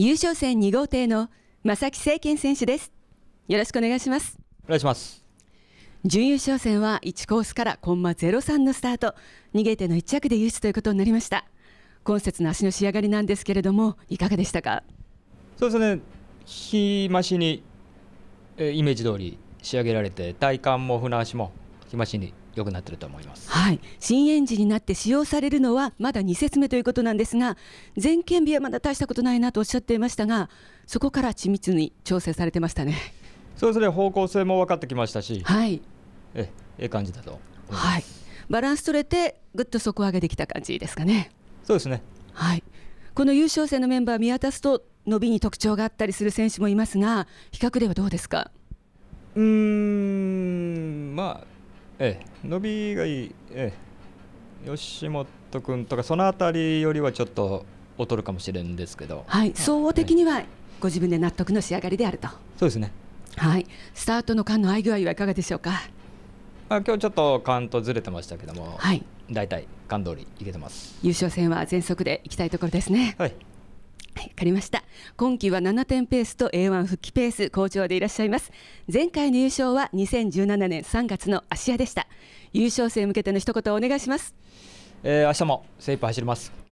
優勝戦2号艇の正木政健選手ですよろしくお願いしますお願いします準優勝戦は1コースからコンマ03のスタート逃げ手の1着で優勝ということになりました今節の足の仕上がりなんですけれどもいかがでしたかそうですね日増しにイメージ通り仕上げられて体幹も船足も日増しに良くなってると思います、はい、新エンジンになって使用されるのはまだ2節目ということなんですが全検日はまだ大したことないなとおっしゃっていましたがそこから緻密に調整されてましたねそうですね方向性も分かってきましたし、はい、えええ感じだとはい、バランス取れてぐっと底上げできた感じですかねそうですねはいこの優勝戦のメンバー見渡すと伸びに特徴があったりする選手もいますが比較ではどうですかうーんええ、伸びがいい、ええ、吉本君とかそのあたりよりはちょっと劣るかもしれんですけど、はい、総合的にはご自分で納得の仕上がりであると。そうですねはい、スタートの間の合い具合はいかがでしょうか。あ、今日ちょっと間とずれてましたけども、はい、大体間通りいけてます。優勝戦は全速でいきたいところですね。はい、わ、はい、かりました。今季は7点ペースと A1 復帰ペース好調でいらっしゃいます前回の優勝は2017年3月の芦屋でした優勝戦向けての一言お願いします、えー、明日も精一杯走ります